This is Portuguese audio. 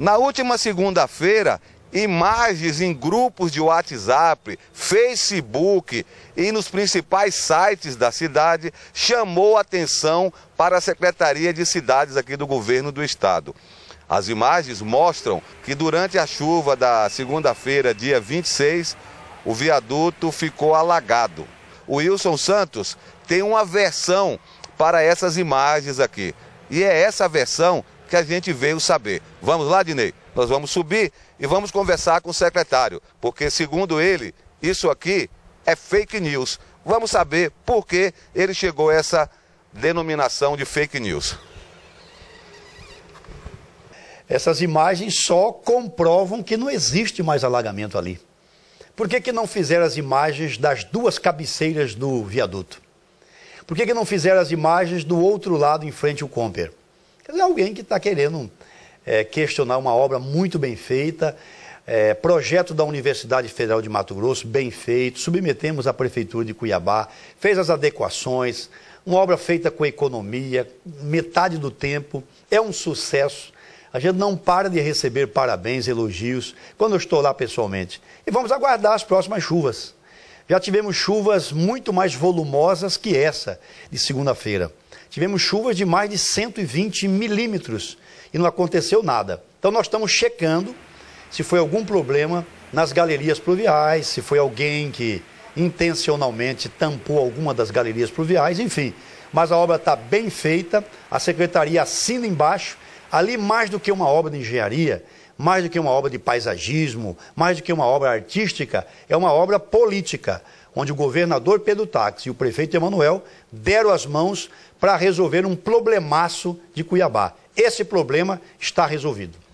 Na última segunda-feira, imagens em grupos de WhatsApp, Facebook e nos principais sites da cidade chamou atenção para a Secretaria de Cidades aqui do governo do estado. As imagens mostram que durante a chuva da segunda-feira, dia 26, o viaduto ficou alagado. O Wilson Santos tem uma versão para essas imagens aqui. E é essa versão que a gente veio saber. Vamos lá, Dinei? Nós vamos subir e vamos conversar com o secretário, porque, segundo ele, isso aqui é fake news. Vamos saber por que ele chegou a essa denominação de fake news. Essas imagens só comprovam que não existe mais alagamento ali. Por que, que não fizeram as imagens das duas cabeceiras do viaduto? Por que, que não fizeram as imagens do outro lado em frente ao Comper? Quer é dizer, alguém que está querendo é, questionar uma obra muito bem feita, é, projeto da Universidade Federal de Mato Grosso, bem feito, submetemos à Prefeitura de Cuiabá, fez as adequações, uma obra feita com economia, metade do tempo, é um sucesso. A gente não para de receber parabéns, elogios, quando eu estou lá pessoalmente. E vamos aguardar as próximas chuvas. Já tivemos chuvas muito mais volumosas que essa de segunda-feira tivemos chuvas de mais de 120 milímetros e não aconteceu nada. Então nós estamos checando se foi algum problema nas galerias pluviais, se foi alguém que intencionalmente tampou alguma das galerias pluviais, enfim. Mas a obra está bem feita, a secretaria assina embaixo. Ali, mais do que uma obra de engenharia, mais do que uma obra de paisagismo, mais do que uma obra artística, é uma obra política, onde o governador Pedro Táxi e o prefeito Emanuel deram as mãos para resolver um problemaço de Cuiabá. Esse problema está resolvido.